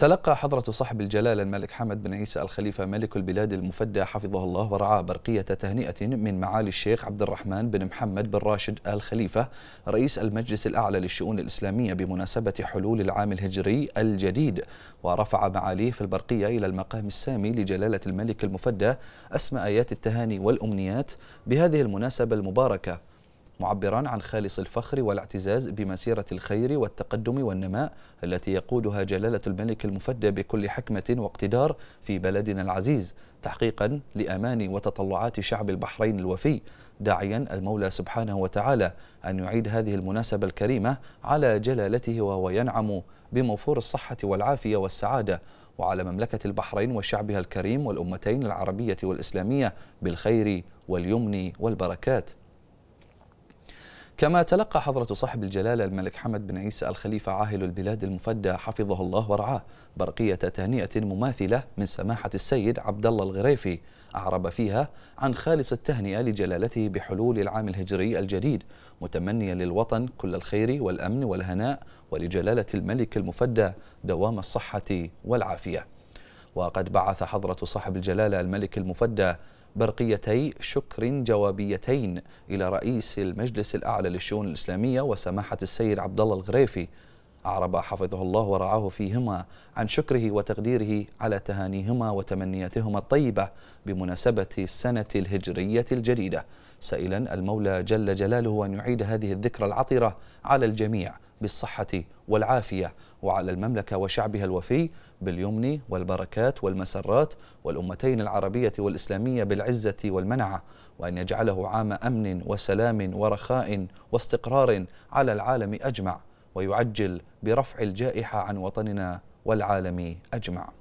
تلقى حضرة صاحب الجلالة الملك حمد بن عيسى الخليفة ملك البلاد المفدى حفظه الله ورعاه برقية تهنئة من معالي الشيخ عبد الرحمن بن محمد بن راشد آل خليفة رئيس المجلس الأعلى للشؤون الإسلامية بمناسبة حلول العام الهجري الجديد ورفع معاليه في البرقية إلى المقام السامي لجلالة الملك المفدى أسمى آيات التهاني والأمنيات بهذه المناسبة المباركة معبران عن خالص الفخر والاعتزاز بمسيرة الخير والتقدم والنماء التي يقودها جلالة الملك المفدى بكل حكمة واقتدار في بلدنا العزيز تحقيقا لأمان وتطلعات شعب البحرين الوفي داعيا المولى سبحانه وتعالى أن يعيد هذه المناسبة الكريمة على جلالته وهو ينعم بموفور الصحة والعافية والسعادة وعلى مملكة البحرين وشعبها الكريم والأمتين العربية والإسلامية بالخير واليمن والبركات كما تلقى حضرة صاحب الجلالة الملك حمد بن عيسى الخليفة عاهل البلاد المفدى حفظه الله ورعاه برقية تهنئة مماثلة من سماحة السيد عبد الله الغريفي أعرب فيها عن خالص التهنئة لجلالته بحلول العام الهجري الجديد متمنيا للوطن كل الخير والأمن والهناء ولجلالة الملك المفدى دوام الصحة والعافية وقد بعث حضرة صاحب الجلالة الملك المفدى برقيتي شكر جوابيتين إلى رئيس المجلس الأعلى للشؤون الإسلامية وسماحة السيد عبد الله الغريفي أعرب حفظه الله ورعاه فيهما عن شكره وتقديره على تهانيهما وتمنياتهما الطيبة بمناسبة السنة الهجرية الجديدة سائلا المولى جل جلاله أن يعيد هذه الذكرى العطرة على الجميع بالصحة والعافية وعلى المملكة وشعبها الوفي باليمن والبركات والمسرات والأمتين العربية والإسلامية بالعزة والمنعة وأن يجعله عام أمن وسلام ورخاء واستقرار على العالم أجمع ويعجل برفع الجائحة عن وطننا والعالم أجمع